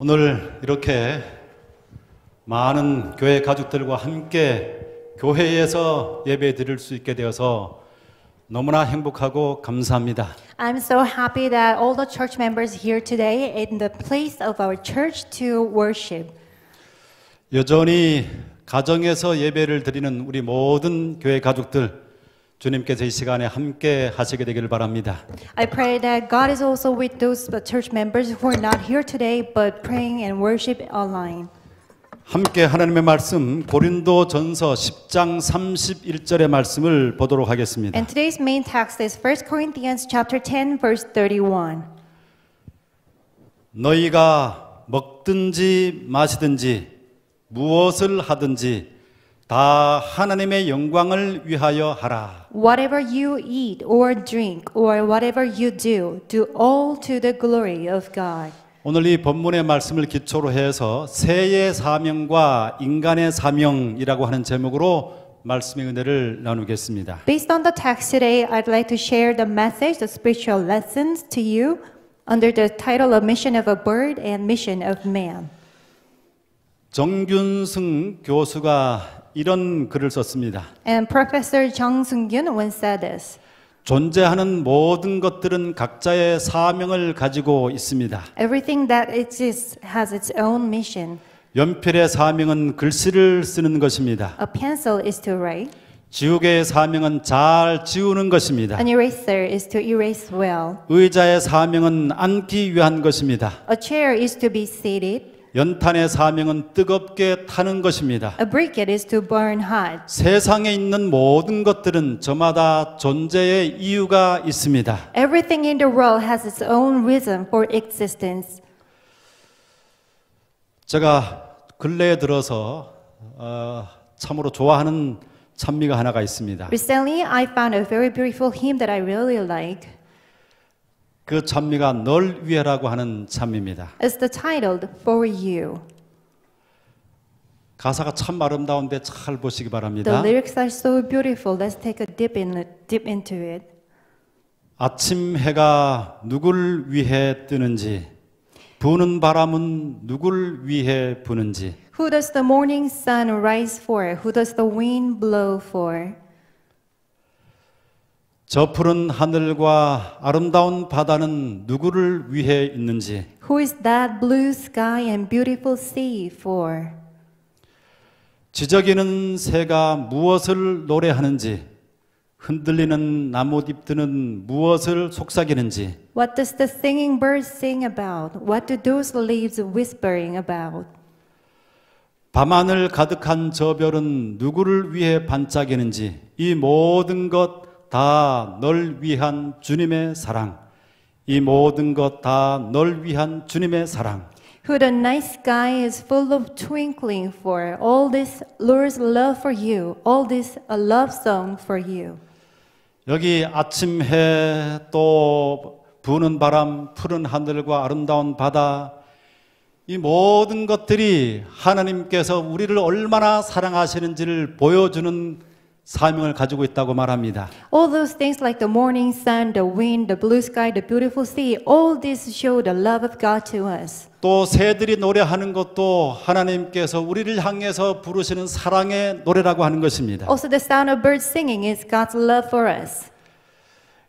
오늘 이렇게 많은 교회 가족들과 함께 교회에서 예배 드릴 수 있게 되어서 너무나 행복하고 감사합니다. I'm so happy that all the church members here today in the place of our church to worship. 여전히 가정에서 예배를 드리는 우리 모든 교회 가족들 주님께서 이 시간에 함께 하시게 되기를 바랍니다. I pray that God is also with those church members who are not here today but praying and worship online. 함께 하나님의 말씀 고린도 전서 10장 31절의 말씀을 보도록 하겠습니다. And today's main text is 1 Corinthians chapter 10 verse 31. 너희가 먹든지 마시든지 무엇을 하든지 다 하나님의 영광을 위하여 하라. Whatever you eat or drink or whatever you do, do all to the glory of God. 오늘 이 본문의 말씀을 기초로 해서 새의 사명과 인간의 사명이라고 하는 제목으로 말씀의 은혜를 나누겠습니다. Based on the text today, I'd like to share the message, the spiritual lessons to you under the title of Mission of a Bird and Mission of Man. 정균승 교수가 이런 글을 썼습니다. And Professor Jung Sung-kyun once said this. 존재하는 모든 것들은 각자의 사명을 가지고 있습니다. Everything that exists has its own mission. 연필의 사명은 글씨를 쓰는 것입니다. A pencil is to write. 지우개의 사명은 잘 지우는 것입니다. An eraser is to erase well. 의자의 사명은 앉기 위한 것입니다. A chair is to be seated. 연탄의 사명은 뜨겁게 타는 것입니다. A briquette is to burn hot. 세상에 있는 모든 것들은 저마다 존재의 이유가 있습니다. Everything in the world has its own reason for existence. 제가 근래에 들어서 어, 참으로 좋아하는 찬미가 하나가 있습니다. Recently, I found a very beautiful hymn that I really like. 그 찬미가 널 위해라고 하는 찬미입니다. is the title for you. 가사가 참 아름다운데 잘 보시기 The 바랍니다. lyrics are so beautiful. Let's take a dip in it, dip into it. 아침 해가 누굴 위해 뜨는지 부는 바람은 누굴 위해 부는지 Who does the morning sun rise for? Who does the wind blow for? 저 푸른 하늘과 아름다운 바다는 누구를 위해 있는지 Who is that blue sky and beautiful sea for? 지저귀는 새가 무엇을 노래하는지 흔들리는 나뭇잎들은 무엇을 속삭이는지 What does the singing bird sing about? What do those leaves whispering about? 밤하늘 가득한 저 별은 누구를 위해 반짝이는지 이 모든 것 다널 위한 주님의 사랑. 이 모든 것 다 널 위한 주님의 사랑. Who the night sky is full of twinkling for all this Lord's love for you, all this a love song for you. 여기 아침 해 또 부는 바람, 푸른 하늘과 아름다운 바다 이 모든 것들이 하나님께서 우리를 얼마나 사랑하시는지를 보여주는 사명을 가지고 있다고 말합니다. All those things like the morning sun, the wind, the blue sky, the beautiful sea, all these show the love of God to us. 또 새들이 노래하는 것도 하나님께서 우리를 향해서 부르시는 사랑의 노래라고 하는 것입니다. Also the sound of birds singing is God's love for us.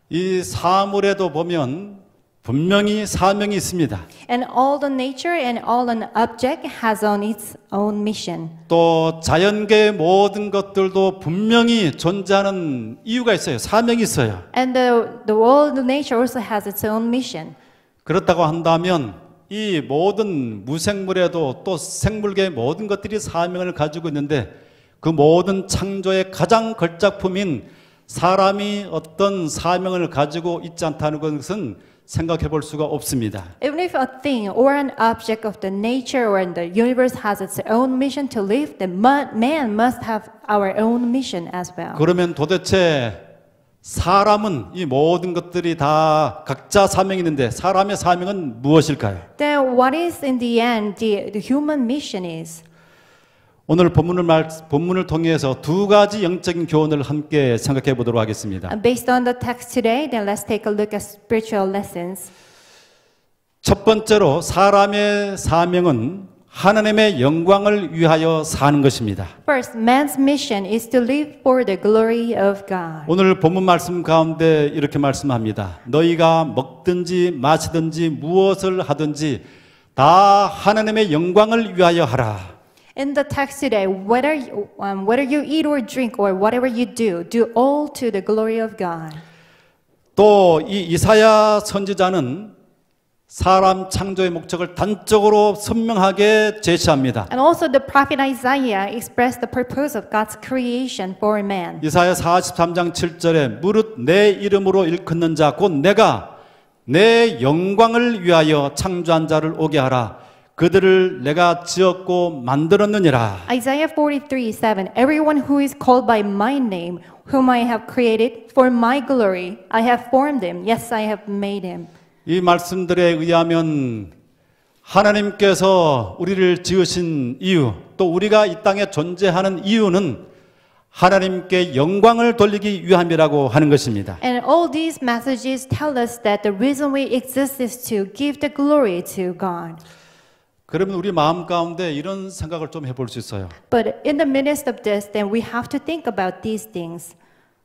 이 사무에도 보면 분명히 사명이 있습니다. And all the nature and all an object has on its own mission. 또 자연계 모든 것들도 분명히 존재하는 이유가 있어요. 사명이 있어요. And the, the world nature also has its own mission. 그렇다고 한다면 이 모든 무생물에도 또 생물계 모든 것들이 사명을 가지고 있는데 그 모든 창조의 가장 걸작품인 사람이 어떤 사명을 가지고 있지 않다는 것은 생각해 볼 수가 없습니다. Even if a thing or an object of the nature or in the universe has its own mission to live, then man must have our own mission as well. 그러면 도대체 사람은 이 모든 것들이 다 각자 사명이 있는데 사람의 사명은 무엇일까요? Then what is in the end the, the human mission is? 오늘 본문을 말, 본문을 통해서 두 가지 영적인 교훈을 함께 생각해 보도록 하겠습니다. Based on the text today, then let's take a look at spiritual lessons. 첫 번째로 사람의 사명은 하나님의 영광을 위하여 사는 것입니다. First, man's mission is to live for the glory of God. 오늘 본문 말씀 가운데 이렇게 말씀합니다. 너희가 먹든지 마시든지 무엇을 하든지 다 하나님의 영광을 위하여 하라. In the text today, whether you, um, whether you eat or drink or whatever you do, do all to the glory of God. 또이 이사야 선지자는 사람 창조의 목적을 단적으로 선명하게 제시합니다. And also the prophet Isaiah expressed the purpose of God's creation for man. 이사야 43장 7절에 무릇 내 이름으로 일컫는 자 곧 내가 내 영광을 위하여 창조한 자를 오게 하라. 그들을 내가 지었고 만들었느니라. Isaiah 43:7 Everyone who is called by my name whom I have created for my glory I have formed him yes I have made him. 이 말씀들에 의하면 하나님께서 우리를 지으신 이유 또 우리가 이 땅에 존재하는 이유는 하나님께 영광을 돌리기 위함이라고 하는 것입니다. And all these messages tell us that the reason we exist is to give the glory to God. 그러면 우리 마음 가운데 이런 생각을 좀 해볼 수 있어요. But in the midst of this, then we have to think about these things.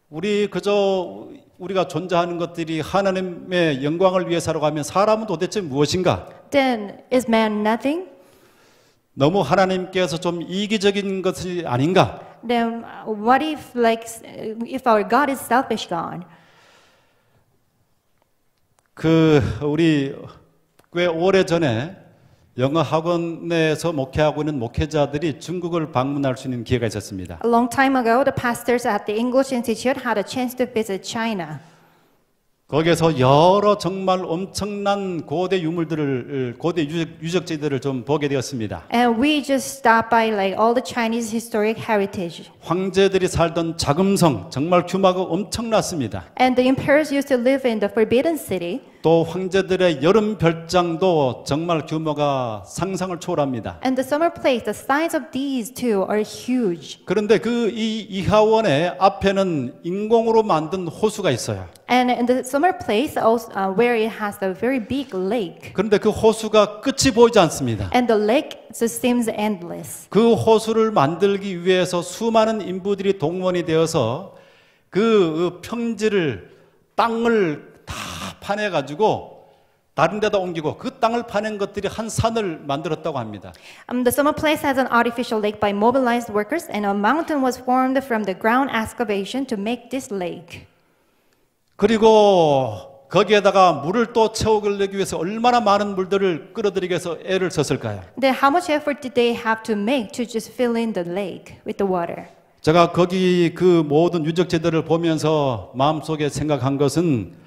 우리 그저 우리가 존재하는 것들이 하나님의 영광을 위해서라고 하면 사람은 도대체 무엇인가? Then is man nothing? 너무 하나님께서 좀 이기적인 것이 아닌가? Then what if like if our God is selfish God? 그 우리 꽤 오래 전에 영어 학원 내에서 목회하고 있는 목회자들이 중국을 방문할 수 있는 기회가 있었습니다. A long time ago, the pastors at the English Institute had a chance to visit China. 거기에서 여러 정말 엄청난 고대 유물들을 고대 유적, 유적지들을 좀 보게 되었습니다. And we just stopped by like all the Chinese historic heritage. 황제들이 살던 자금성 정말 규모가 엄청났습니다. And the emperors used to live in the Forbidden City. 또 황제들의 여름 별장도 정말 규모가 상상을 초월합니다. And the summer plays, the size of these two are huge. 그런데 그이 이하원의 앞에는 인공으로 만든 호수가 있어요. And in the summer place, also, uh, where it has a very big lake. 그런데 그 호수가 끝이 보이지 않습니다. And the lake so seems endless. 그 호수를 만들기 위해서 수많은 인부들이 동원이 되어서 그 평지를 땅을 다 파내 가지고 다른 데다 옮기고 그 땅을 파낸 것들이 한 산을 만들었다고 합니다. Um, the summer place has an artificial lake by mobilized workers, and a mountain was formed from the ground excavation to make this lake. 그리고 거기에다가 물을 또 채우기 위해서 얼마나 많은 물들을 끌어들이기 위해서 애를 썼을까요? Then how much effort did they have to make to just fill in the lake with the water? 제가 거기 그 모든 유적지들을 보면서 마음속에 생각한 것은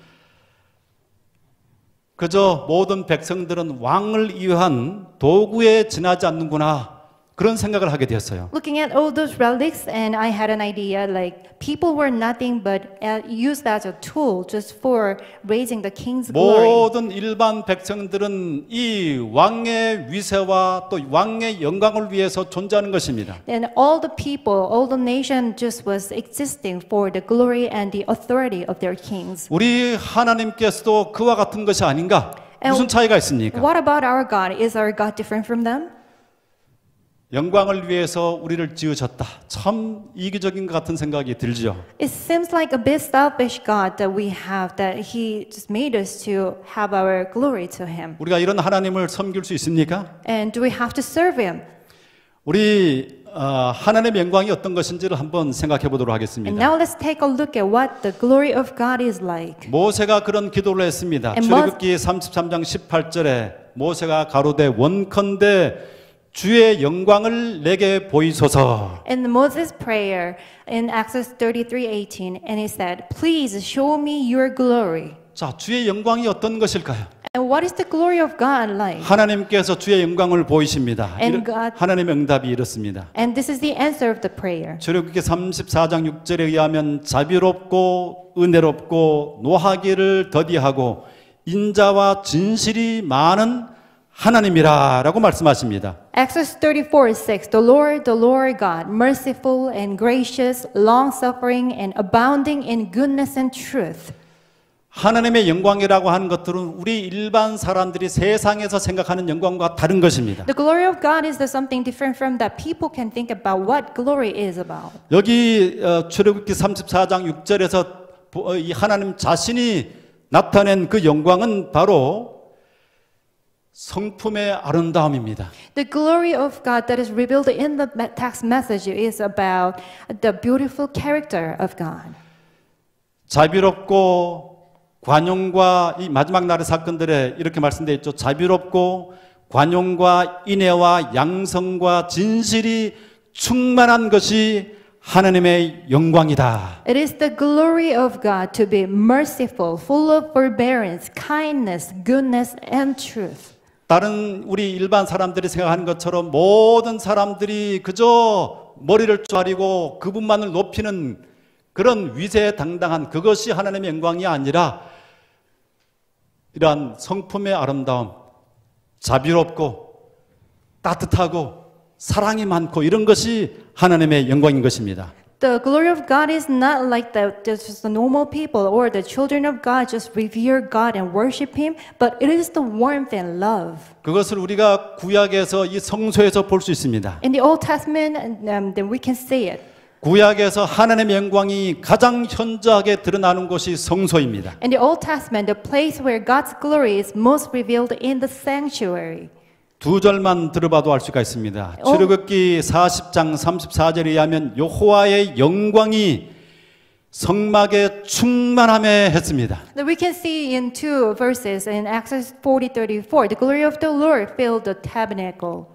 그저 모든 백성들은 왕을 위한 도구에 지나지 않는구나. 그런 생각을 하게 되었어요. Looking at all those relics and I had an idea like people were nothing but used as a tool just for raising the king's glory. 모든 일반 백성들은 이 왕의 위세와 또 왕의 영광을 위해서 존재하는 것입니다. And all the people, all the nation just was existing for the glory and the authority of their kings. 우리 하나님께서도 그와 같은 것이 아닌가? 무슨 차이가 있습니까? What about our God? Is our God different from them? 영광을 위해서 우리를 지으셨다. 참 이기적인 것 같은 생각이 들지요. It seems like a bit selfish God that we have that He just made us to have our glory to Him. 우리가 이런 하나님을 섬길 수 있습니까? And do we have to serve Him? 우리 어, 하나님의 영광이 어떤 것인지를 한번 생각해 보도록 하겠습니다. And now let's take a look at what the glory of God is like. 모세가 그런 기도를 했습니다. 출애굽기 33장 18절에 모세가 가로되 원컨대 주의 영광을 내게 보이소서. And Moses' prayer in Exodus 33:18, and he said, "Please show me your glory." 자, 주의 영광이 어떤 것일까요? And what is the glory of God like? 하나님께서 주의 영광을 보이십니다. And God, 하나님의 응답이 이렇습니다. And this is the answer of the prayer. 출애굽기 34장 6절에 의하면 자비롭고 은혜롭고 노하기를 더디하고 인자와 진실이 많은 하나님이라라고 말씀하십니다. Exodus 34:6 The Lord, the Lord God, merciful and gracious, long-suffering and abounding in goodness and truth. 하나님의 영광이라고 하는 것들은 우리 일반 사람들이 세상에서 생각하는 영광과 다른 것입니다. The glory of God is something different from that people can think about what glory is about. 여기 출애굽기 34장 6절에서 하나님 자신이 나타낸 그 영광은 바로 성품의 아름다움입니다. The glory of God that is revealed in the text message is about the beautiful character of God. 자비롭고 관용과 이 마지막 날의 사건들에 이렇게 말씀되어 있죠. 자비롭고 관용과 인애와 양성과 진실이 충만한 것이 하나님의 영광이다. It is the glory of God to be merciful, full of forbearance, kindness, goodness and truth. 다른 우리 일반 사람들이 생각하는 것처럼 모든 사람들이 그저 머리를 쪼아리고 그분만을 높이는 그런 위세에 당당한 그것이 하나님의 영광이 아니라 이러한 성품의 아름다움, 자비롭고 따뜻하고 사랑이 많고 이런 것이 하나님의 영광인 것입니다. the glory of God is not like the, just the normal people or the children of God just revere God and worship Him, but it is the warmth and love. 그것을 우리가 구약에서 이 성소에서 볼 수 있습니다. In the Old Testament, um, then we can see it. 구약에서 하나님의 영광이 가장 현저하게 드러나는 곳이 성소입니다. In the Old Testament, the place where God's glory is most revealed in the sanctuary. 두 절만 들어봐도 알 수가 있습니다. 출애굽기 어? 40장 34절에 의하면 여호와의 영광이 성막에 충만함에 했습니다. We can see in two verses in Exodus 40:34 the glory of the Lord filled the tabernacle.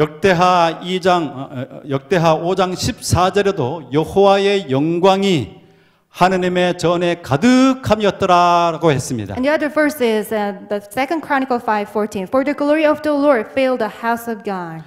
역대하 2장 역대하 5장 14절에도 여호와의 영광이 하느님의 전에 가득함이었더라라고 했습니다. And the other verse is uh, the second Chronicle 5:14 For the glory of the Lord filled the house of God.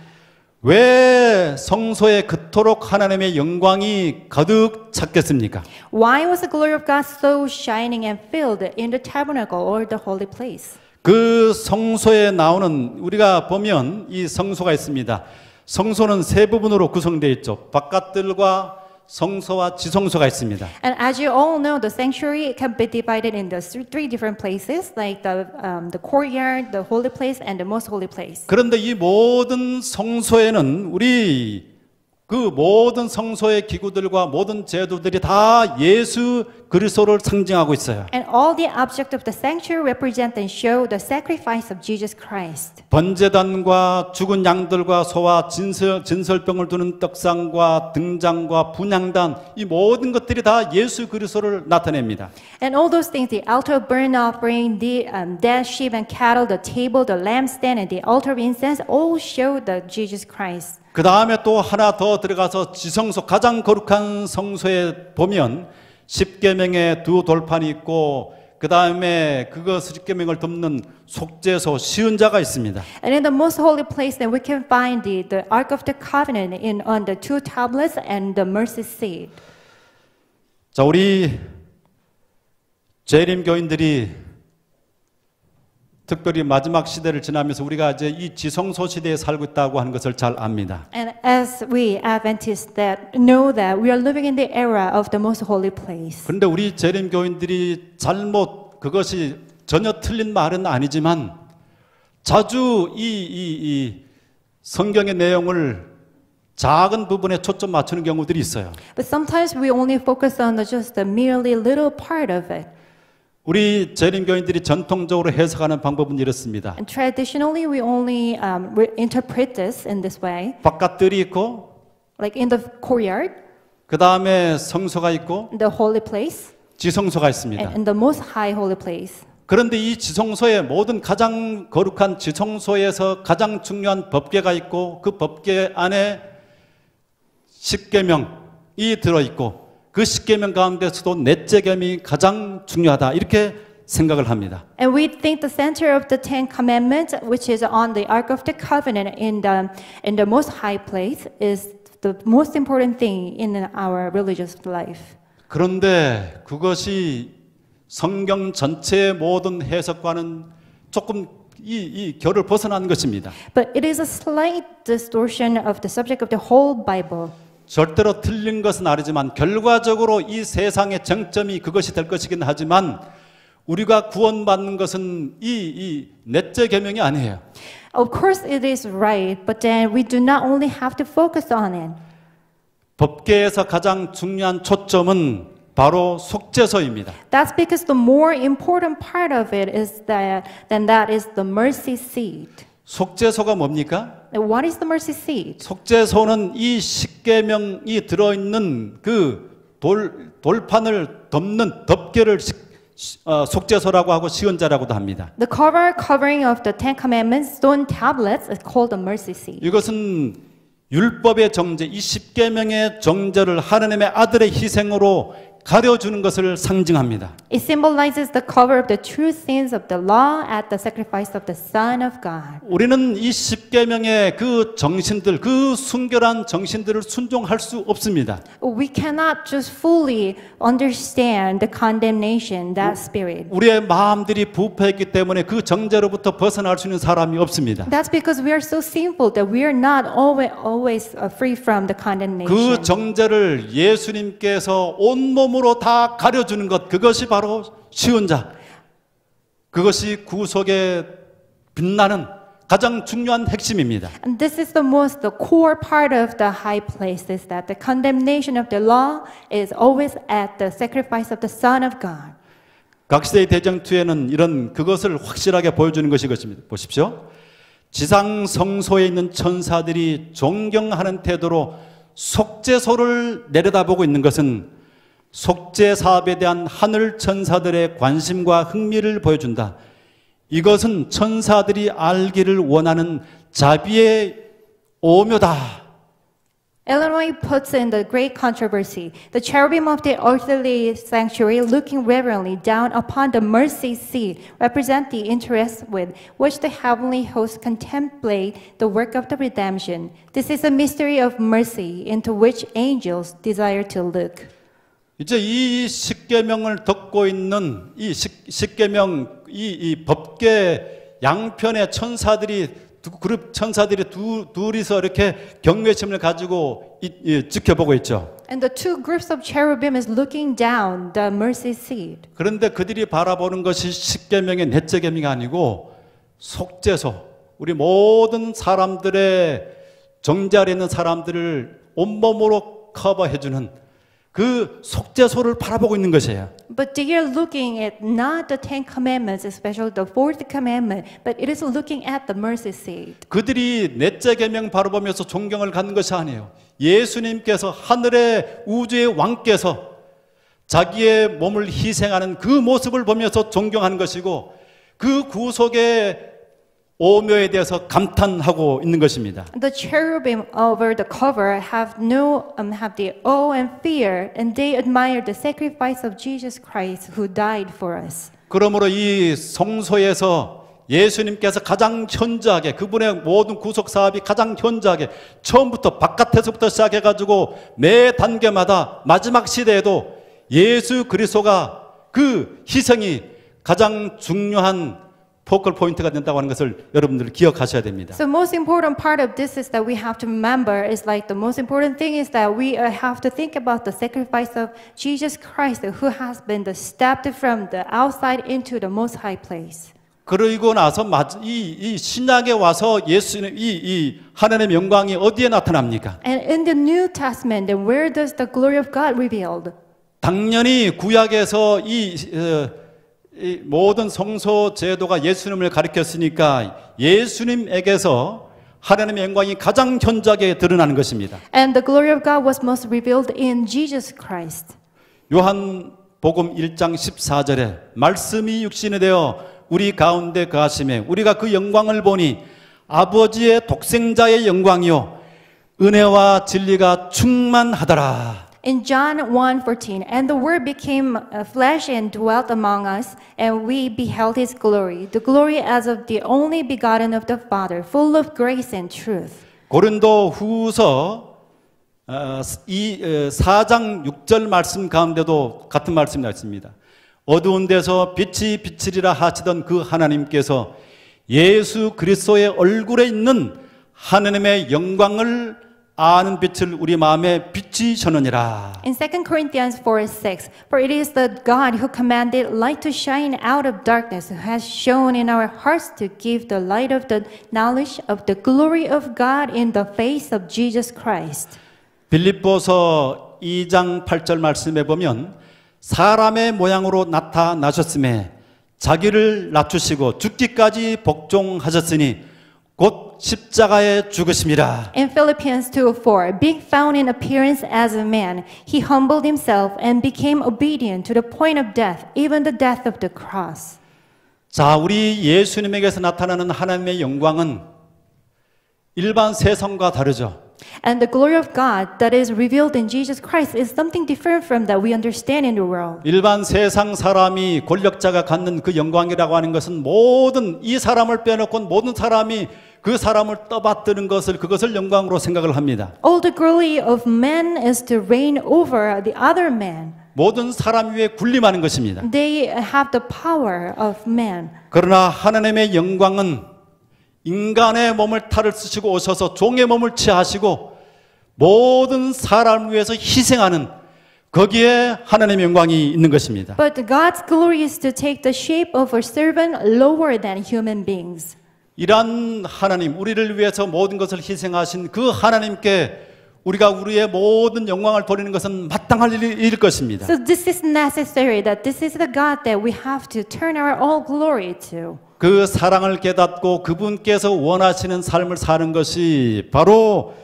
왜 성소에 그토록 하나님의 영광이 가득 찼겠습니까? Why was the glory of God so shining and filled in the tabernacle or the holy place? 그 성소에 나오는 우리가 보면 이 성소가 있습니다. 성소는 세 부분으로 구성되어 있죠. 바깥들과 성소와 지성소가 있습니다. And as you all know, the sanctuary can be divided into three different places, like the um, the courtyard, the holy place, and the most holy place. 그런데 이 모든 성소에는 우리 그 모든 성소의 기구들과 모든 제도들이 다 예수 그리스도를 상징하고 있어요. And all the object of the sanctuary represent and show the sacrifice of Jesus Christ. 번제단과 죽은 양들과 소와 진설, 진설병을 두는 떡상과 등장과 분향단 이 모든 것들이 다 예수 그리스도를 나타냅니다. And all those things the altar of burnt offering, the um, dead sheep and cattle, the table, the lampstand and the altar of incense all show the Jesus Christ. 그 다음에 또 하나 더 들어가서 지성소 가장 거룩한 성소에 보면 십계명에 두 돌판이 있고 그 다음에 그거 십계명을 덮는 속죄소 시은자가 있습니다. And in the most holy place that we can find the, the Ark of the Covenant in on the two tablets and the mercy seat. 자, 우리 재림 교인들이 특별히 마지막 시대를 지나면서 우리가 이제 이 지성소 시대에 살고 있다고 하는 것을 잘 압니다. And as we Adventists that know that we are living in the era of the most holy place. 그런데 우리 재림 교인들이 잘못 그것이 전혀 틀린 말은 아니지만 자주 이, 이, 이 성경의 내용을 작은 부분에 초점 맞추는 경우들이 있어요. But sometimes we only focus on just the merely little part of it. 우리 재림교인들이 전통적으로 해석하는 방법은 이렇습니다. And traditionally we only um, interpret this in this way. 바깥들이 있고 like in the courtyard. 그다음에 성소가 있고 the holy place. 지성소가 있습니다. And in the most high holy place. 그런데 이 지성소의 모든 가장 거룩한 지성소에서 가장 중요한 법계가 있고 그 법계 안에 십계명이 들어 있고 그 십계명 가운데서도 넷째 계명이 가장 중요하다 이렇게 생각을 합니다. And we think the center of the Ten Commandments, which is on the Ark of the Covenant in the in the most high place, is the most important thing in our religious life. 그런데 그것이 성경 전체의 모든 해석과는 조금 이, 이 결을 벗어난 것입니다. But it is a slight distortion of the subject of the whole Bible. 절대로 틀린 것은 아니지만 결과적으로 이 세상의 정점이 그것이 될 것이긴 하지만 우리가 구원받는 것은 이, 이 넷째 계명이 아니에요. Of course it is right, but then we do not only have to focus on it. 법계에서 가장 중요한 초점은 바로 속죄서입니다. That's because the more important part of it is that then that is the mercy seat. 속죄서가 뭡니까? What is the mercy seat? 속죄소는 이 십계명이 들어 있는 그돌 돌판을 덮는 덮개를 어, 속죄소라고 하고 시온자라고도 합니다. The cover covering of the Ten Commandments stone tablets is called the mercy seat. 이것은 율법의 정제, 이 십계명의 정제를 하나님의 아들의 희생으로 가려주는 것을 상징합니다. It symbolizes the cover of the true sins of the law at the sacrifice of the Son of God. 우리는 이 십계명의 그 정신들, 그 순결한 정신들을 순종할 수 없습니다. We cannot just fully understand the condemnation that spirit. 우리의 마음들이 부패했기 때문에 그 정죄로부터 벗어날 수 있는 사람이 없습니다. That's because we are so sinful that we are not always always free from the condemnation. 그 정죄를 예수님께서 온몸 몸으로 다 가려주는 것, 그것이 바로 쉬운 자. 그것이 구속의 빛나는 가장 중요한 핵심입니다. And this is the most the core part of the high place is that the condemnation of the law is always at the sacrifice of the Son of God. 각시대의 대장투에는 이런 그것을 확실하게 보여주는 것이 것입니다. 보십시오. 지상 성소에 있는 천사들이 존경하는 태도로 속죄소를 내려다보고 있는 것은 속죄 사업에 대한 하늘 천사들의 관심과 흥미를 보여준다. 이것은 천사들이 알기를 원하는 자비의 오묘다. Ellen White puts in the great controversy. The cherubim of the earthly sanctuary, looking reverently down upon the mercy seat, represent the interest with which the heavenly hosts contemplate the work of the redemption. This is a mystery of mercy into which angels desire to look. 이제 이 십계명을 듣고 있는 이 십, 계명 이, 이, 법계 양편의 천사들이 두, 그룹 천사들이 두, 둘이서 이렇게 경외심을 가지고 이, 이, 지켜보고 있죠. And the two groups of cherubim is looking down the mercy seat. 그런데 그들이 바라보는 것이 십계명의 넷째 계명이 아니고 속죄소 우리 모든 사람들의 정자리 있는 사람들을 온몸으로 커버해 주는 그 속죄소를 바라보고 있는 것이에요. But they are looking at not the Ten Commandments, especially the Fourth Commandment, but it is looking at the mercy seat. 그들이 넷째 계명 바라보면서 존경을 갖는 것이 아니에요. 예수님께서 하늘의 우주의 왕께서 자기의 몸을 희생하는 그 모습을 보면서 존경하는 것이고 그 구속의 오묘에 대해서 감탄하고 있는 것입니다. The cherubim over the cover have no um, have the awe and fear, and they admire the sacrifice of Jesus Christ who died for us. 그러므로 이 성소에서 예수님께서 가장 현저하게 그분의 모든 구속 사업이 가장 현저하게 처음부터 바깥에서부터 시작해 가지고 매 단계마다 마지막 시대에도 예수 그리스도가 그 희생이 가장 중요한 포컬 포인트가 된다고 하는 것을 여러분들 기억하셔야 됩니다. So most important part of this is that we have to remember is like the most important thing is that we have to think about the sacrifice of Jesus Christ who has been the stepped from the outside into the most high place. 그러고 나서 이, 이 신약에 와서 예수님 이, 이 하나님의 영광이 어디에 나타납니까? And in the New Testament, then where does the glory of God revealed? 당연히 구약에서 이 어, 모든 성소 제도가 예수님을 가리켰으니까 예수님에게서 하나님의 영광이 가장 현저하게 드러나는 것입니다. And the glory of God was most revealed in Jesus Christ. 요한 복음 1장 14절에 말씀이 육신이 되어 우리 가운데 가심에 우리가 그 영광을 보니 아버지의 독생자의 영광이요 은혜와 진리가 충만하더라. in John 1:14, and the word became flesh and dwelt among us, and we beheld his glory, the glory as of the only begotten of the Father, full of grace and truth. 고린도후서 이 4장 6절 말씀 가운데도 같은 말씀이 나있습니다. 어두운 데서 빛이 비치리라 하시던 그 하나님께서 예수 그리스도의 얼굴에 있는 하나님의 영광을 아는 빛을 우리 마음에 빛이 전느니라. In 2 Corinthians 4:6, for it is the God who commanded light to shine out of darkness, who has shown in our hearts to give the light of the knowledge of the glory of God in the face of Jesus Christ. 빌립보서 2장 8절 말씀에 보면 사람의 모양으로 나타나셨음에 자기를 낮추시고 죽기까지 복종하셨으니 곧 십자가에 죽으십니다. In Philippians 2:4, being found in appearance as a man, he humbled himself and became obedient to the point of death, even the death of the cross. 자, 우리 예수님에게서 나타나는 하나님의 영광은 일반 세상과 다르죠. And the glory of God that is revealed in Jesus Christ is something different from that we understand in the world. 일반 세상 사람이 권력자가 갖는 그 영광이라고 하는 것은 모든 이 사람을 빼놓고 모든 사람이 그 사람을 떠받드는 것을 그것을 영광으로 생각을 합니다. All the glory of man is to reign over the other man. 모든 사람 위에 군림하는 것입니다. They have the power of man. 그러나 하나님의 영광은 인간의 몸을 탈을 쓰시고 오셔서 종의 몸을 취하시고 모든 사람 위에서 희생하는 거기에 하나님의 영광이 있는 것입니다. But God's glory is to take the shape of a servant lower than human beings. 이러한 하나님, 우리를 위해서 모든 것을 희생하신 그 하나님께 우리가 우리의 모든 영광을 돌리는 것은 마땅할 일일 것입니다. So this is necessary that this is the God that we have to turn our all glory to. 그 사랑을 깨닫고 그분께서 원하시는 삶을 사는 것이 바로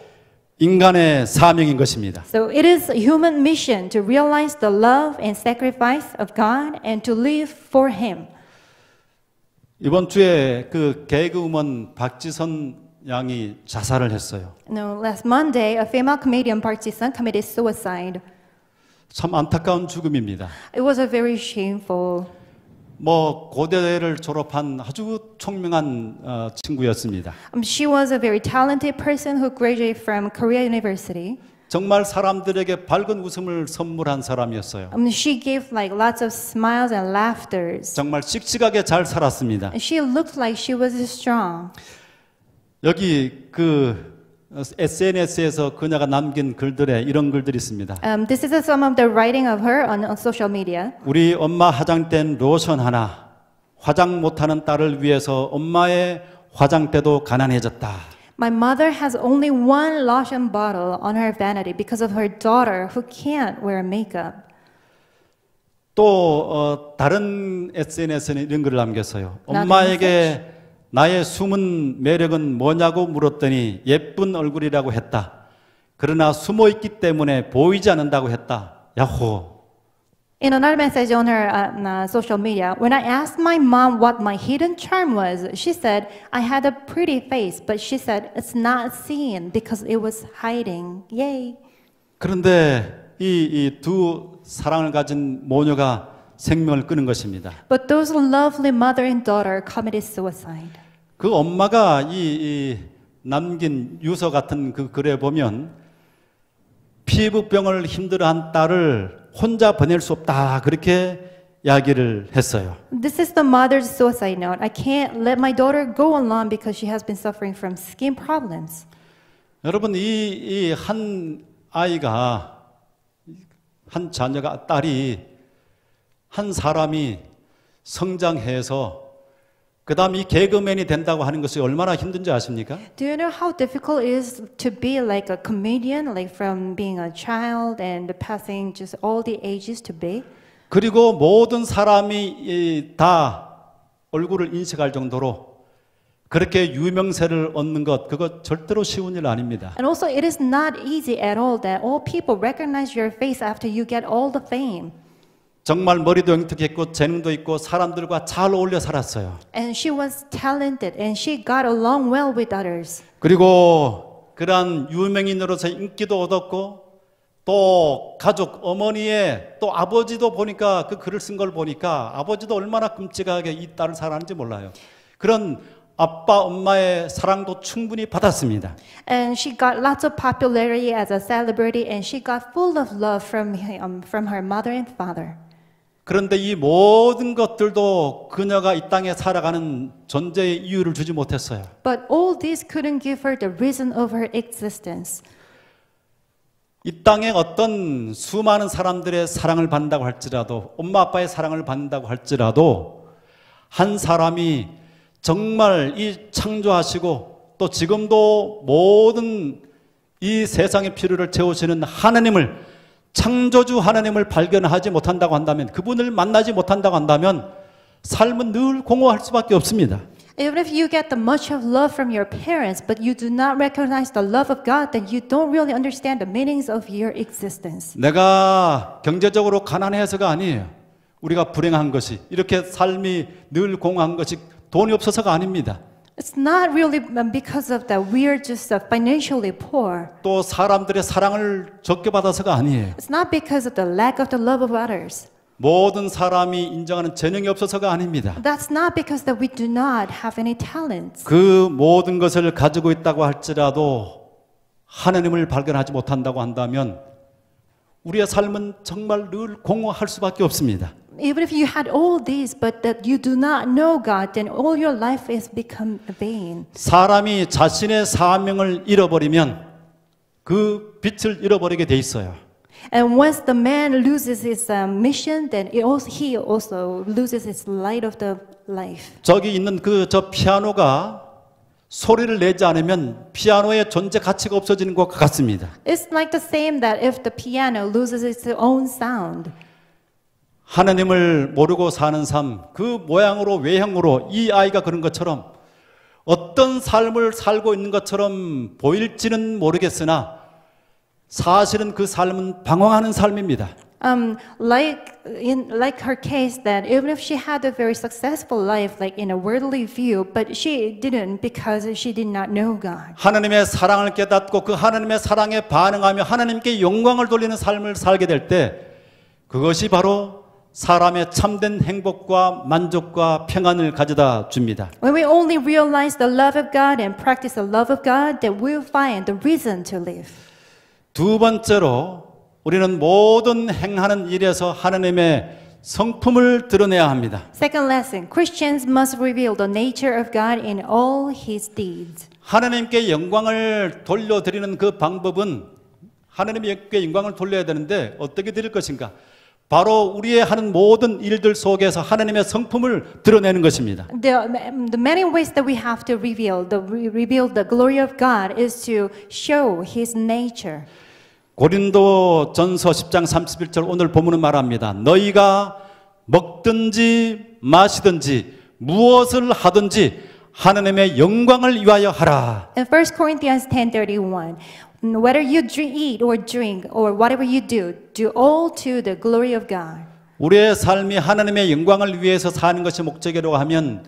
인간의 사명인 것입니다. So it is human mission to realize the love and sacrifice of God and to live for him. 이번 주에 그 개그우먼 박지선 양이 자살을 했어요. No, last Monday, a female comedian Park Ji-sun committed suicide. 참 안타까운 죽음입니다. It was a very shameful. 뭐 고대를 졸업한 아주 총명한 어, 친구였습니다. Um, she was a very talented person who graduated from Korea University. 정말 사람들에게 밝은 웃음을 선물한 사람이었어요. I mean, she gave like lots of smiles and laughters. 정말 씩씩하게 잘 살았습니다. And she looked like she was strong. 여기 그 SNS에서 그녀가 남긴 글들에 이런 글들이 있습니다. Um, this is some of the writing of her on, on social media. 우리 엄마 화장된 로션 하나, 화장 못하는 딸을 위해서 엄마의 화장대도 가난해졌다. My mother has only one lotion bottle on her vanity because of her daughter who can't wear makeup. 또 어, 다른 SNS는 이런 글을 남겼어요. 엄마에게 나의 숨은 매력은 뭐냐고 물었더니 예쁜 얼굴이라고 했다. 그러나 숨어 있기 때문에 보이지 않는다고 했다. 야호. In another message on her uh, social media, when I asked my mom what my hidden charm was, she said, I had a pretty face, but she said, it's not seen because it was hiding. Yay. 그런데 이두 이 사랑을 가진 모녀가 생명을 끄는 것입니다. But those lovely mother and daughter committed suicide. 그 엄마가 이, 이 남긴 유서 같은 그 글에 보면 피부병을 힘들어한 딸을 혼자 보낼 수 없다 그렇게 이야기를 했어요. This is the mother's suicide note. I can't let my daughter go alone because she has been suffering from skin problems. 여러분 이 한 아이가 한 자녀가 딸이 한 사람이 성장해서 그다음 이 개그맨이 된다고 하는 것이 얼마나 힘든지 아십니까? Do you know how difficult it is to be like a comedian, like from being a child and passing just all the ages to be? 그리고 모든 사람이 다 얼굴을 인식할 정도로 그렇게 유명세를 얻는 것 그것 절대로 쉬운 일 아닙니다. And also it is not easy at all that all people recognize your face after you get all the fame. 정말 머리도 영특했고 재능도 있고 사람들과 잘 어울려 살았어요. And she was talented and she got along well with others. 그리고 그러한 유명인으로서 인기도 얻었고 또 가족 어머니의 또 아버지도 보니까 그 글을 쓴 걸 보니까 아버지도 얼마나 끔찍하게 이 딸을 사랑하는지 몰라요. 그런 아빠 엄마의 사랑도 충분히 받았습니다. And she got lots of popularity as a celebrity and she got full of love from him, from her mother and father. 그런데 이 모든 것들도 그녀가 이 땅에 살아가는 존재의 이유를 주지 못했어요. But all this couldn't give her the reason of her existence. 이 땅에 어떤 수많은 사람들의 사랑을 받는다고 할지라도 엄마 아빠의 사랑을 받는다고 할지라도 한 사람이 정말 이 창조하시고 또 지금도 모든 이 세상의 필요를 채우시는 하나님을 창조주 하나님을 발견하지 못한다고 한다면 그분을 만나지 못한다고 한다면 삶은 늘 공허할 수밖에 없습니다. Even if you get the much of love from your parents, but you do not recognize the love of God, then you don't really understand the meanings of your existence. 내가 경제적으로 가난해서가 아니에요. 우리가 불행한 것이 이렇게 삶이 늘 공허한 것이 돈이 없어서가 아닙니다. It's not really because of that we're just financially poor. 또 사람들의 사랑을 적게 받아서가 아니에요. It's not because of the lack of the love of others. 모든 사람이 인정하는 재능이 없어서가 아닙니다. That's not because that we do not have any talents. 그 모든 것을 가지고 있다고 할지라도 하나님을 발견하지 못한다고 한다면 우리의 삶은 정말 늘 공허할 수밖에 없습니다. even if you had all these but that you do not know God then all your life is become vain. 사람이 자신의 사명을 잃어버리면 그 빛을 잃어버리게 돼 있어요. And once the man loses his mission then it also, he also loses his light of the life. 저기 있는 그 저 피아노가 소리를 내지 않으면 피아노의 존재 가치가 없어지는 것 같습니다. It's like the same that if the piano loses its own sound 하나님을 모르고 사는 삶, 그 모양으로, 외형으로 이 아이가 그런 것처럼 어떤 삶을 살고 있는 것처럼 보일지는 모르겠으나 사실은 그 삶은 방황하는 삶입니다. Um, like in like her case, that even if she had a very successful life, like in a worldly view, but she didn't because she did not know God. 하나님의 사랑을 깨닫고 그 하나님의 사랑에 반응하며 하나님께 영광을 돌리는 삶을 살게 될 때 그것이 바로 사람의 참된 행복과 만족과 평안을 가져다 줍니다. When we only realize the love of God and practice the love of God, then we'll find the reason to live. 두 번째로 우리는 모든 행하는 일에서 하나님의 성품을 드러내야 합니다. Second lesson: Christians must reveal the nature of God in all His deeds. 하나님께 영광을 돌려드리는 그 방법은 하나님께 영광을 돌려야 되는데 어떻게 드릴 것인가? 바로 우리의 하는 모든 일들 속에서 하나님의 성품을 드러내는 것입니다. The, the many ways that we have to reveal the reveal the glory of God is to show His nature. 고린도전서 10장 31절 오늘 본문은 말합니다. 너희가 먹든지 마시든지 무엇을 하든지 하나님의 영광을 위하여 하라. In 1 Corinthians 10:31 whether you drink, eat or drink or whatever you do, do all to the glory of God. 우리의 삶이 하나님의 영광을 위해서 사는 것이 목적이라고 하면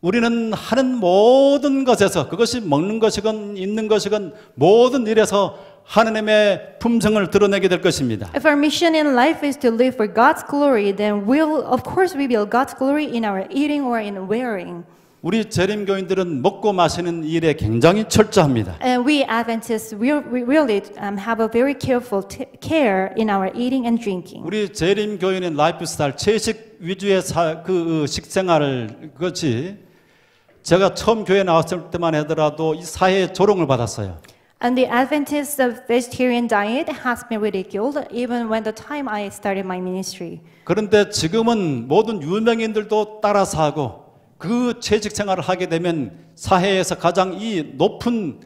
우리는 하는 모든 것에서 그것이 먹는 것이건 있는 것이건 모든 일에서 하나님의 품성을 드러내게 될 것입니다. If our mission in life is to live for God's glory, then we'll of course reveal God's glory in our eating or in wearing. 우리 재림교인들은 먹고 마시는 일에 굉장히 철저합니다. And we Adventists we really um, have a very careful care in our eating and drinking. 우리 재림교인의 라이프스타일 채식 위주의 사, 그 식생활을 그것이 제가 처음 교회 나왔을 때만 하더라도 이 사회의 조롱을 받았어요. And the Adventist vegetarian diet has been ridiculed even when the time I started my ministry. 그런데 지금은 모든 유명인들도 따라서 하고 그 퇴직 생활을 하게 되면 사회에서 가장 이 높은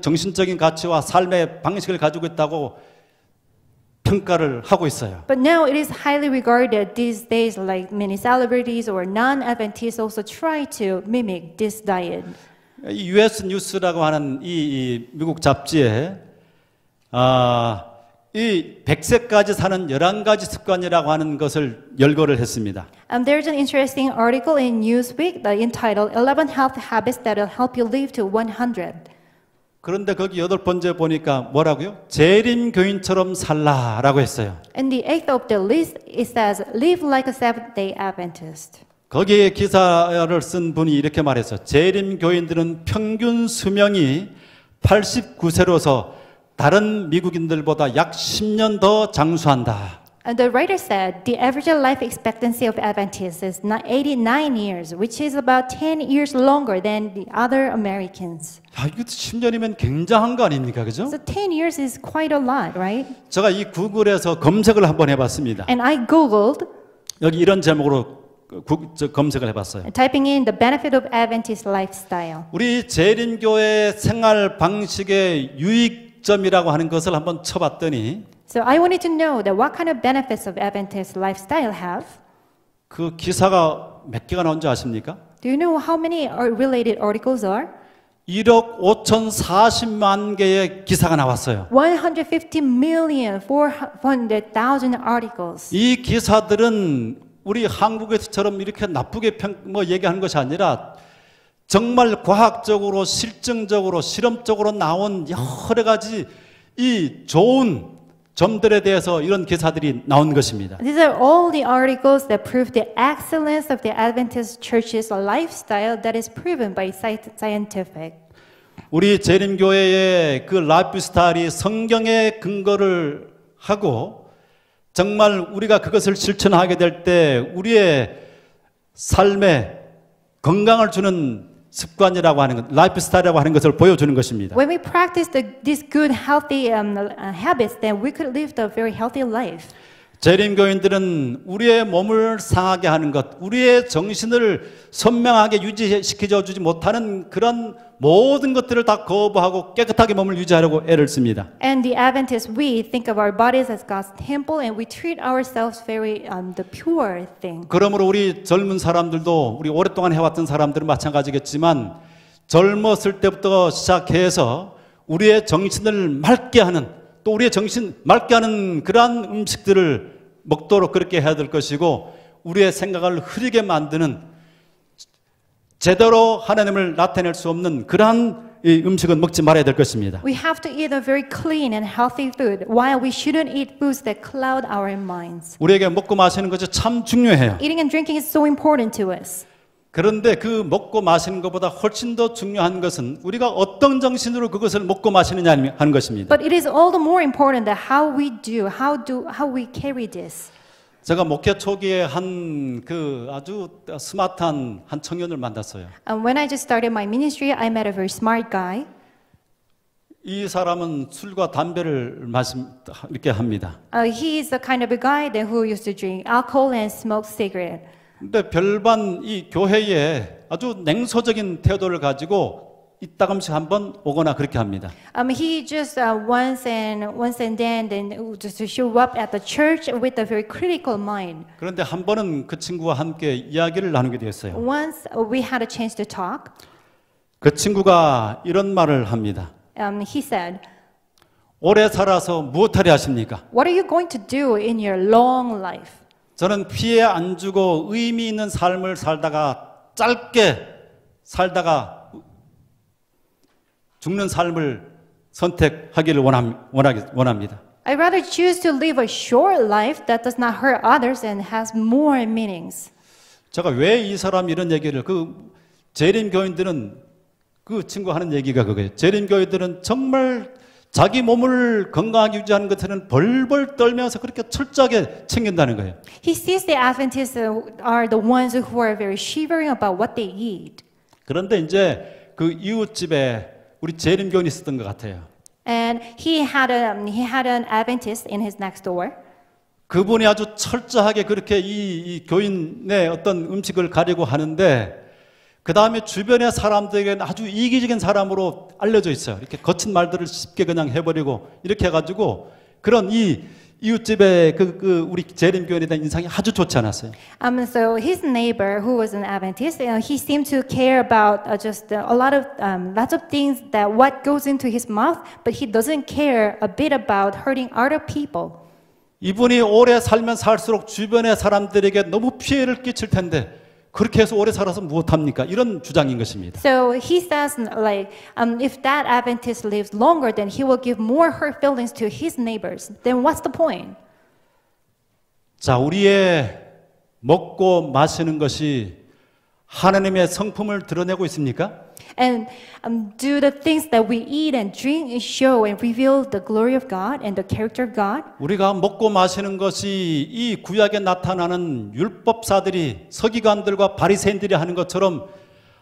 정신적인 가치와 삶의 방식을 가지고 있다고 평가를 하고 있어요. But now it is highly regarded these days like many celebrities or non-Adventists also try to mimic this diet. US 뉴스라고 하는 이, 이 미국 잡지에 아이 100세까지 사는 11가지 습관이라고 하는 것을 열거를 했습니다. Um, there's an interesting article in Newsweek that entitled 11 health habits that will help you live to 100. 그런데 거기 여덟 번째 보니까 뭐라고요? 재림 교인처럼 살라라고 했어요. And the eighth of the list it says live like a Seventh-day Adventist. 거기에 기사를 쓴 분이 이렇게 말했어. 재림 교인들은 평균 수명이 89세로서 다른 미국인들보다 약 10년 더 장수한다. And the writer said the average life expectancy of Adventists is 89 years, which is about 10 years longer than the other Americans. 야, 이거 10년이면 굉장한 거 아닙니까? 그죠? So 10 years is quite a lot, right? 제가 이 구글에서 검색을 한번 해 봤습니다. And I googled 여기 이런 제목으로 구, 저, 검색을 해봤어요. Typing in the benefit of Adventist lifestyle. 우리 재림교회 생활 방식의 유익 이점이라고 하는 것을 한 번 쳐봤더니 So I wanted to know that what kind of benefits of Adventist lifestyle have. 그 기사가 몇 개가 나온 줄 아십니까? Do you know how many related articles are? 1억 5,040만 개의 기사가 나왔어요. 150 million 400,000 articles. 이 기사들은 우리 한국에서처럼 이렇게 나쁘게 평, 뭐 얘기하는 것이 아니라 정말 과학적으로 실증적으로 실험적으로 나온 여러 가지 이 좋은 점들에 대해서 이런 기사들이 나온 것입니다. These are all the articles that prove the excellence of the Adventist Church's lifestyle that is proven by scientific. 우리 재림 교회의 그 라이프 스타일이 성경의 근거를 하고 정말 우리가 그것을 실천하게 될 때 우리의 삶에 건강을 주는 습관이라고 하는 것, 하는 것을 보여주는 것입니다. When we practice the, these good healthy um, uh, habits, then we could live a very healthy life. 재림교인들은 우리의 몸을 상하게 하는 것, 우리의 정신을 선명하게 유지시켜 주지 못하는 그런 모든 것들을 다 거부하고 깨끗하게 몸을 유지하려고 애를 씁니다. And the Adventists, we think of our bodies as God's temple, and we treat ourselves very um, the pure thing. 그러므로 우리 젊은 사람들도 우리 오랫동안 해왔던 사람들은 마찬가지겠지만 젊었을 때부터 시작해서 우리의 정신을 맑게 하는 또 우리의 정신 맑게 하는 그러한 음식들을 먹도록 그렇게 해야 될 것이고 우리의 생각을 흐리게 만드는 제대로 하나님을 나타낼 수 없는 그러한 이 음식은 먹지 말아야 될 것입니다. We have to eat a very clean and healthy food while we shouldn't eat foods that cloud our minds. 우리에게 먹고 마시는 것이 참 중요해요. Eating and drinking is so important to us. 그런데 그 먹고 마시는 것보다 훨씬 더 중요한 것은 우리가 어떤 정신으로 그것을 먹고 마시느냐 하는 것입니다. But it is all the more important that how we do, how do, how we carry this. 제가 목회 초기에 한 그 아주 스마트한 한 청년을 만났어요. And when I just started my ministry, I met a very smart guy. 이 사람은 술과 담배를 마심 이렇게 합니다. Uh, he is the kind of a guy that who used to drink alcohol and smoke cigarette. 근데 별반 이 교회에 아주 냉소적인 태도를 가지고 이따금씩 한번 오거나 그렇게 합니다. Um, he just uh, once and once and then then just show up at the church with a very critical mind. 그런데 한 번은 그 친구와 함께 이야기를 나누게 되었어요. Once we had a chance to talk. 그 친구가 이런 말을 합니다. Um, he said. 오래 살아서 무엇하리 하십니까? What are you going to do in your long life? 저는 피해 안 주고 의미 있는 삶을 살다가 짧게 살다가 죽는 삶을 선택하기를 원합니다. i rather choose to live a short life that does not hurt others and has more meanings. 제가 왜 이 사람 이런 얘기를 그 재림 교인들은 그 친구 하는 얘기가 그거예요. 재림 교인들은 정말 자기 몸을 건강하게 유지하는 것에는 벌벌 떨면서 그렇게 철저하게 챙긴다는 거예요. He sees the Adventists are the ones who are very shivering about what they eat. 그런데 이제 그 이웃집에 우리 재림교인이 있었던 것 같아요. And he had a he had an Adventist in his next door. 그분이 아주 철저하게 그렇게 이, 이 교인의 어떤 음식을 가리고 하는데 그 다음에 주변의 사람들에게는 아주 이기적인 사람으로 알려져 있어요. 이렇게 거친 말들을 쉽게 그냥 해버리고 이렇게 해가지고 그런 이 이웃집의 그, 그 우리 재림 교인에 대한 인상이 아주 좋지 않았어요. Um, so his neighbor, who was an Adventist, you know, he seemed to care about uh, just uh, a lot of um, lots of things that what goes into his mouth, but he doesn't care a bit about hurting other people. 이분이 오래 살면 살수록 주변의 사람들에게 너무 피해를 끼칠 텐데. 그렇게 해서 오래 살아서 무엇합니까? 이런 주장인 것입니다. So he says like um, if that Adventist lives longer then he will give more hurt feelings to his neighbors. Then what's the point? 자, 우리의 먹고 마시는 것이 하나님의 성품을 드러내고 있습니까? And um, do the things that we eat and drink and show and reveal the glory of God and the character of God. 우리가 먹고 마시는 것이 이 구약에 나타나는 율법사들이 서기관들과 바리새인들이 하는 것처럼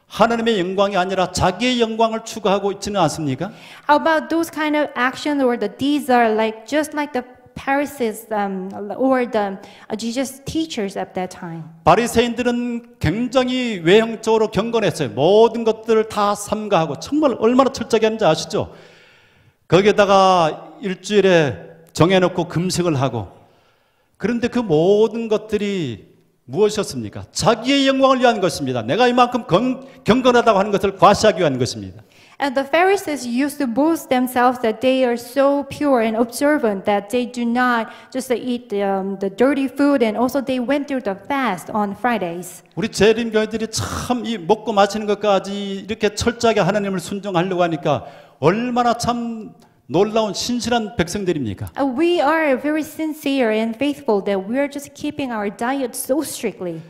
하나님의 영광이 아니라 자기의 영광을 추구하고 있지는 않습니까? How about those kind of action or the deeds are like just like the Pharisees um, or the uh, Jesus teachers at that time. 바리새인들은 굉장히 외형적으로 경건했어요. 모든 것들을 다 삼가하고 정말 얼마나 철저하게 하는지 아시죠? 거기에다가 일주일에 정해놓고 금식을 하고 그런데 그 모든 것들이 무엇이었습니까? 자기의 영광을 위한 것입니다. 내가 이만큼 경, 경건하다고 하는 것을 과시하기 위한 것입니다. And the Pharisees used to boast themselves that they are so pure and observant that they do not just eat um, the dirty food and also they went through the fast on Fridays. 우리 재림교회들이 참 이 먹고 마시는 것까지 이렇게 철저하게 하나님을 순종하려고 하니까 얼마나 참 놀라운 신실한 백성들입니까? Uh, we are very sincere and faithful that we are just keeping our diet so strictly.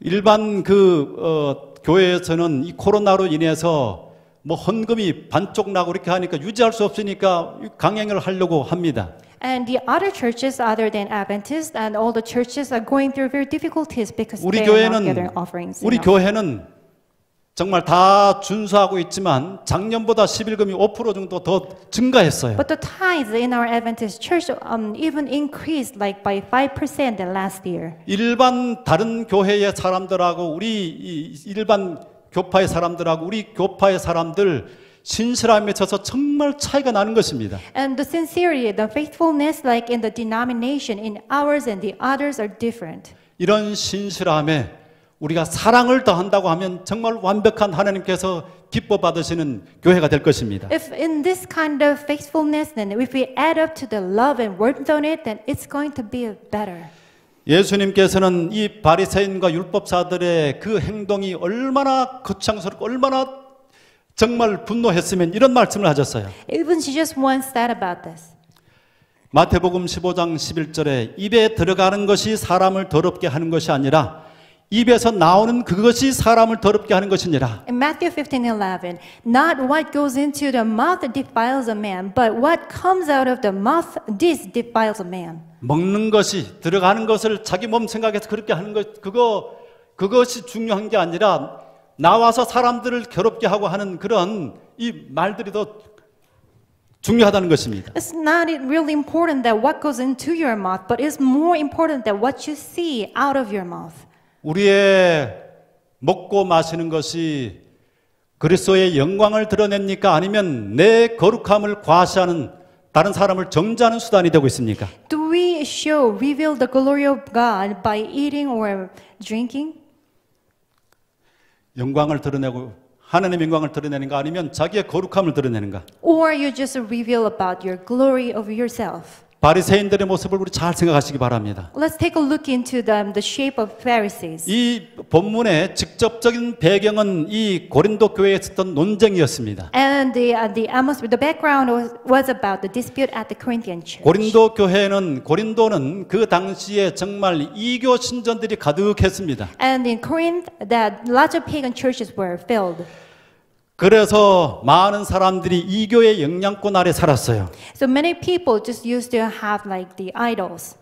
일반 그 어, 교회에서는 이 코로나로 인해서 뭐 헌금이 반쪽 나고 이렇게 하니까 유지할 수 없으니까 강행을 하려고 합니다. And the other churches other than Adventist and all the churches are going through very difficulties because 우리 they are not 교회는 gathering offerings. 우리 enough. 교회는 정말 다 준수하고 있지만 작년보다 11금이 5% 정도 더 증가했어요. But the tithes in our Adventist church um, even increased like by 5% than last year. 일반 다른 교회의 사람들하고 우리 일반 교파의 사람들하고 우리 교파의 사람들 신실함에 있어서 정말 차이가 나는 것입니다. And the sincerity, the faithfulness, like in the denomination, in ours and the others are different. 이런 신실함에 우리가 사랑을 더한다고 하면 정말 완벽한 하나님께서 기뻐 받으시는 교회가 될 것입니다. If in this kind of faithfulness, then if we add up to the love and worth on it, then it's going to be better. 예수님께서는 이 바리새인과 율법사들의 그 행동이 얼마나 거창스럽고 얼마나 정말 분노했으면 이런 말씀을 하셨어요. Even Jesus once s a i about this. 마태복음 15장 11절에 입에 들어가는 것이 사람을 더럽게 하는 것이 아니라 입에서 나오는 그것이 사람을 더럽게 하는 것이니라. In Matthew 15:11, not what goes into the mouth defiles a man, but what comes out of the mouth this defiles a man. 먹는 것이 들어가는 것을 자기 몸 생각해서 그렇게 하는 것 그거 그것이 중요한 게 아니라 나와서 사람들을 괴롭게 하고 하는 그런 이 말들이 더 중요하다는 것입니다. It's not really important that what goes into your mouth, but it's more important that what you see out of your mouth. 우리의 먹고 마시는 것이 그리스도의 영광을 드러냅니까? 아니면 내 거룩함을 과시하는 다른 사람을 정죄하는 수단이 되고 있습니까? Do we show reveal the glory of God by eating or drinking? 영광을 드러내고 하나님의 영광을 드러내는가 아니면 자기의 거룩함을 드러내는가? Or you just reveal about your glory of yourself. 바리새인들의 모습을 우리 잘 생각하시기 바랍니다. Let's take a look into them, the shape of Pharisees. 이 본문의 직접적인 배경은 이 고린도 교회에 있었던 논쟁이었습니다. And the uh, the atmosphere, the background was, was about the dispute at the Corinthian church. 고린도 교회는 고린도는 그 당시에 정말 이교 신전들이 가득했습니다. And in Corinth, that larger pagan churches were filled. 그래서 많은 사람들이 이교의 영향권 아래 살았어요. So many people just used to have like the idols.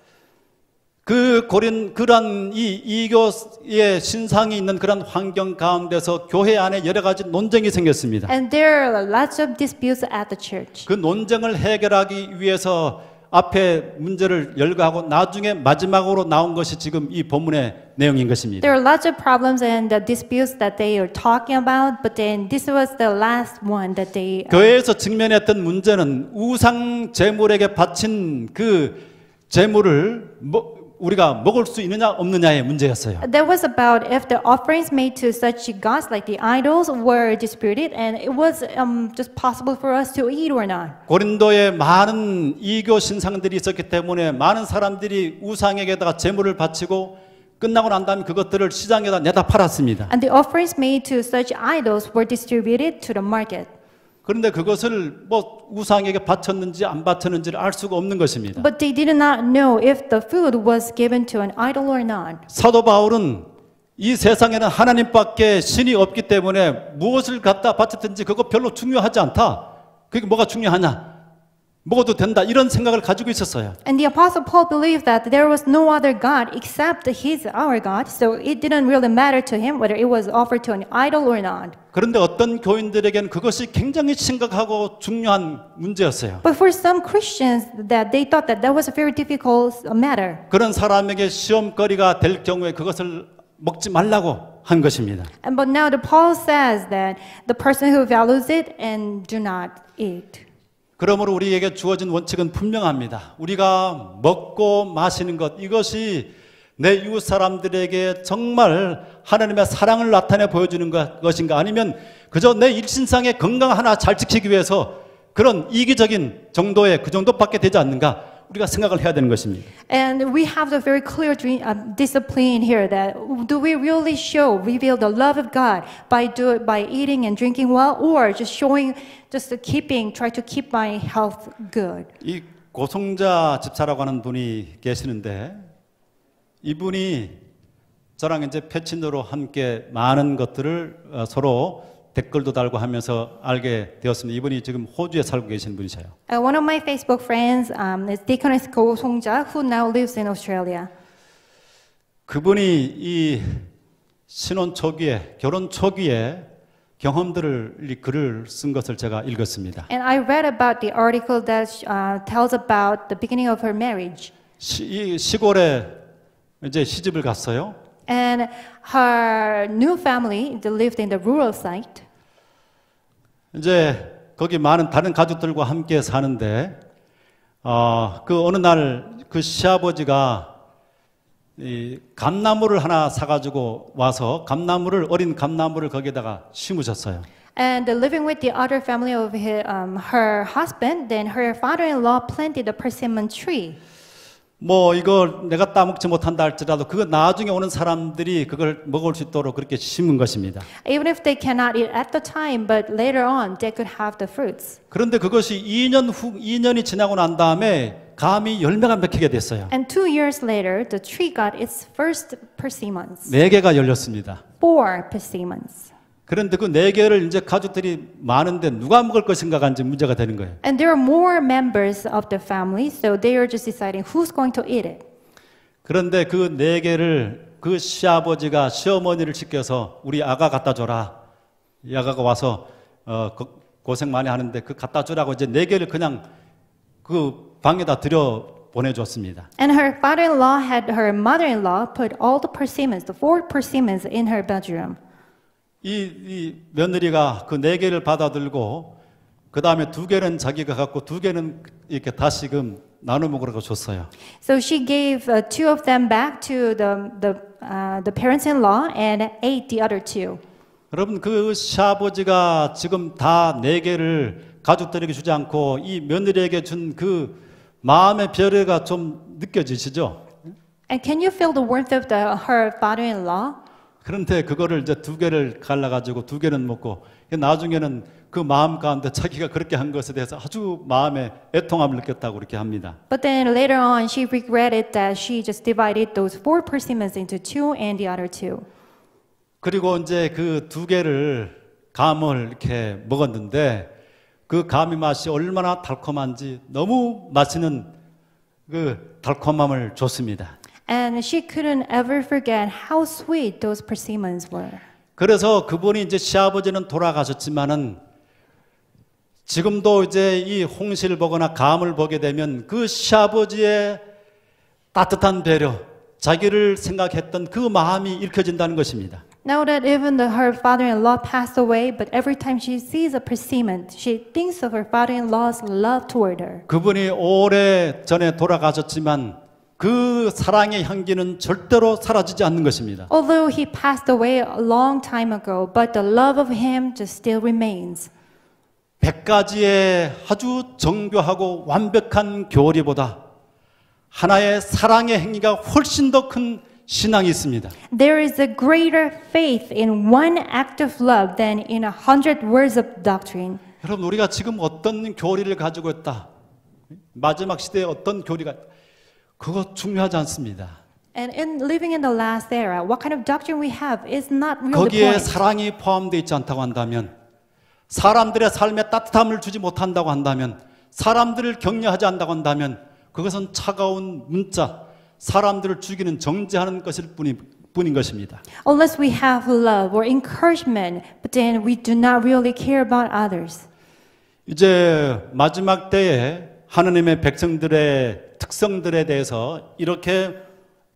그 고린 그런 이 이교의 신상이 있는 그런 환경 가운데서 교회 안에 여러 가지 논쟁이 생겼습니다. And there are lots of disputes at the church. 그 논쟁을 해결하기 위해서 앞에 문제를 열거하고 나중에 마지막으로 나온 것이 지금 이 본문의 내용인 것입니다. There are lots of problems and the disputes that they are talking about, but then this was the last one that they. 교회에서 직면했던 문제는 우상 제물에게 바친 그 제물을 뭐, 우리가 먹을 수 있느냐 없느냐의 문제였어요. That was about if the offerings made to such gods like the idols were disputed and it was um, just possible for us to eat or not. 고린도에 많은 이교 신상들이 있었기 때문에 많은 사람들이 우상에게다가 제물을 바치고 끝나고 난 다음 그것들을 시장에다 내다 팔았습니다. And the offerings made to such idols were distributed to the market. 그런데 그것을 뭐 우상에게 바쳤는지 안 바쳤는지를 알 수가 없는 것입니다. But they did not know if the food was given to an idol or not. 사도 바울은 이 세상에는 하나님밖에 신이 없기 때문에 무엇을 갖다 바쳤든지 그거 별로 중요하지 않다. 그게 뭐가 중요하냐? 먹어도 된다 이런 생각을 가지고 있었어요. And the apostle Paul believed that there was no other god except his our God. So it didn't really matter to him whether it was offered to an idol or not. 그런데 어떤 교인들에겐 그것이 굉장히 심각하고 중요한 문제였어요. But for some Christians that they thought that that was a very difficult matter. 그런 사람에게 시험거리가 될 경우에 그것을 먹지 말라고 한 것입니다. And but now the Paul says that the person who values it and do not eat. 그러므로 우리에게 주어진 원칙은 분명합니다. 우리가 먹고 마시는 것, 이것이 내 이웃 사람들에게 정말 하나님의 사랑을 나타내 보여주는 것인가 아니면 그저 내 일신상의 건강 하나 잘 지키기 위해서 그런 이기적인 정도의 그 정도밖에 되지 않는가 우리가 생각을 해야 되는 것입니다. And we have the very clear dream, um, discipline here that do we really show reveal the love of God by do by eating and drinking well or just showing just keeping try to keep my health good. 이 고성자 집사라고 하는 분이 계시는데 이분이 저랑 이제 패친으로 함께 많은 것들을 서로 댓글도 달고 하면서 알게 되었습니다. 이분이 지금 호주에 살고 계신 분이세요. Uh, one of my Facebook friends um, is Deaconess Go Songja, who now lives in Australia. 그분이 이 신혼 초기에 결혼 초기에 경험들을 이 글을 쓴 것을 제가 읽었습니다. And I read about the article that uh, tells about the beginning of her marriage. 시, 이 시골에 이제 시집을 갔어요. And her new family lived in the rural site. 이제 거기 많은 다른 가족들과 함께 사는데 어, 그 어느 날그 시아버지가 이 감나무를 하나 사가지고 와서 감나무를 어린 감나무를 거기다가 심으셨어요. And living with the other family of his, um, her husband, then her father-in-law planted a persimmon tree. 뭐 이걸 내가 따먹지 못한다 할지라도 그거 나중에 오는 사람들이 그걸 먹을 수 있도록 그렇게 심은 것입니다. Even if they cannot eat at the time, but later on they could have the fruits. 그런데 그것이 2년 후 2년이 지나고 난 다음에 감이 열매가 맺히게 됐어요. And two years later, the tree got its first persimmons. 네 개가 열렸습니다. Four persimmons. 그런데 그 네 개를 이제 가족들이 많은데 누가 먹을 것인가가 문제가 되는 거예요. And there are more members of the family, so they are just deciding who's going to eat it. 그런데 그 네 개를 그 시아버지가 시어머니를 시켜서 우리 아가 갖다 줘라. 이 아가가 와서 어, 거, 고생 많이 하는데 그 갖다 주라고 이제 네 개를 그냥 그 방에다 들여 보내줬습니다. And her father-in-law had her mother-in-law put all the persimmons, the four persimmons, in her bedroom. 이, 이 며느리가 그 네 개를 받아들고 그 다음에 두 개는 자기가 갖고 두 개는 이렇게 다시금 나눠 먹으라고 줬어요. So she gave uh, two of them back to the the uh, the parents-in-law and ate the other two. 여러분 그 시아버지가 지금 다 네 개를 가족들에게 주지 않고 이 며느리에게 준 그 마음의 별애가 좀 느껴지시죠? And can you feel the warmth of the, her father-in-law? 그런데 그거를 이제 두 개를 갈라가지고 두 개는 먹고 나중에는 그 마음 가운데 자기가 그렇게 한 것에 대해서 아주 마음에 애통함을 느꼈다고 이렇게 합니다. But then later on she regretted that she just divided those four persimmons into two and the other two. 그리고 이제 그 두 개를 감을 이렇게 먹었는데 그 감이 맛이 얼마나 달콤한지 너무 맛있는 그 달콤함을 줬습니다. And she couldn't ever forget how sweet those persimmons were. 그래서 그분이 이제 시아버지는 돌아가셨지만은 지금도 이제 이 홍시를 보거나 감을 보게 되면 그 시아버지의 따뜻한 배려, 자기를 생각했던 그 마음이 읽혀진다는 것입니다. Now that even the, her father-in-law passed away, but every time she sees a persimmon, she thinks of her father-in-law's love toward her. 그분이 오래 전에 돌아가셨지만 그 사랑의 향기는 절대로 사라지지 않는 것입니다. Although he passed away a long time ago, but the love of him just still remains. 100가지의 아주 정교하고 완벽한 교리보다 하나의 사랑의 행위가 훨씬 더 큰 신앙이 있습니다. There is a greater faith in one act of love than in a hundred words of doctrine. 여러분 우리가 지금 어떤 교리를 가지고 있다. 마지막 시대에 어떤 교리가 그거 중요하지 않습니다. And in living in the last era, what kind of doctrine we have is not really 거기에 the point. 사랑이 포함되어 있지 않다고 한다면 사람들의 삶에 따뜻함을 주지 못한다고 한다면 사람들을 격려하지 않다고 한다면 그것은 차가운 문자, 사람들을 죽이는 정죄하는 것일 뿐이, 뿐인 것입니다. Unless we have love or encouragement, but then we do not really care about others. 이제 마지막 때에 하나님의 백성들의 특성들에 대해서 이렇게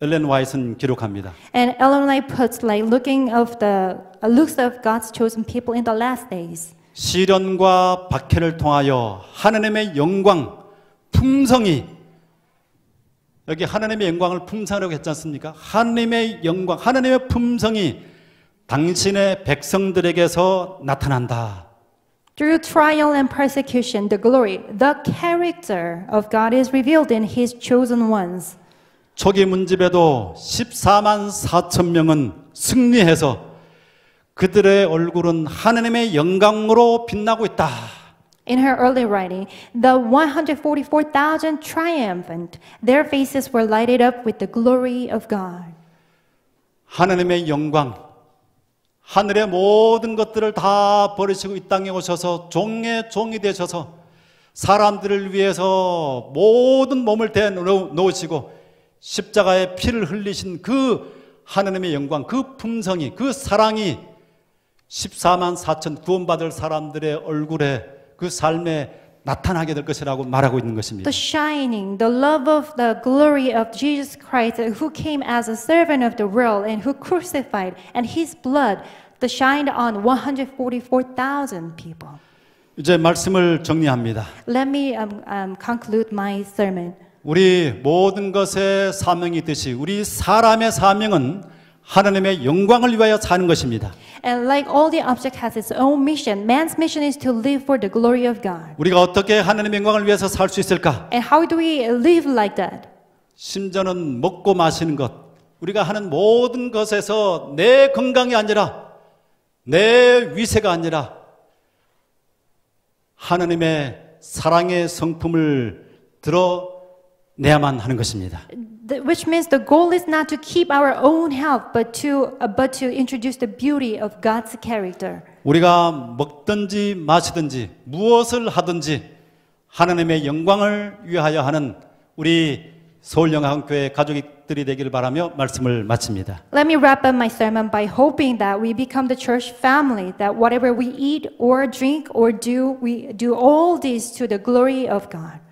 엘렌 와이트는 기록합니다. And Ellen White puts like looking of the looks of God's chosen people in the last days. 시련과 박해를 통하여 하나님의 영광 풍성이 여기 하나님의 영광을 품사하려고 했지 않습니까? 하나님의 영광, 하나님의 품성이 당신의 백성들에게서 나타난다. Through trial and persecution, the glory, the character of God is revealed in his chosen ones. 초기 문집에도 14만 4천 명은 승리해서 그들의 얼굴은 영광으로 빛나고 있다. In her early writing, the 144,000 triumphant, their faces were lighted up with the glory of God. 하나님의 영광, 하늘의 모든 것들을 다 버리시고 이 땅에 오셔서 종의 종이 되셔서 사람들을 위해서 모든 몸을 대 놓으시고 십자가에 피를 흘리신 그 하나님의 영광, 그 품성이, 그 사랑이 14만 4천 구원받을 사람들의 얼굴에 그 삶에 나타나게 될 것이라고 말하고 있는 것입니다. The shining, the love of the glory of Jesus Christ, who came as a servant of the world and who crucified, and His blood that shined on 144,000 people. 이제 말씀을 정리합니다. Let me um, um, conclude my sermon. 우리 모든 것의 사명이 있듯이 우리 사람의 사명은 하나님의 영광을 위하여 사는 것입니다. And like all the object has its own mission, man's mission is to live for the glory of God. 우리가 어떻게 하나님의 영광을 위해서 살 수 있을까? And how do we live like that? 심지어는 먹고 마시는 것, 우리가 하는 모든 것에서 내 건강이 아니라 내 위세가 아니라 하나님의 사랑의 성품을 들어 내야만 하는 것입니다. which means the goal is not to keep our own health, but to uh, but to introduce the beauty of God's character. 우리가 먹든지 마시든지 무엇을 하든지 하나님의 영광을 위하여 하는 우리 서울영광교회 가족들이 되기를 바라며 말씀을 마칩니다. Let me wrap up my sermon by hoping that we become the church family, that whatever we eat or drink or do, we do all this to the glory of God.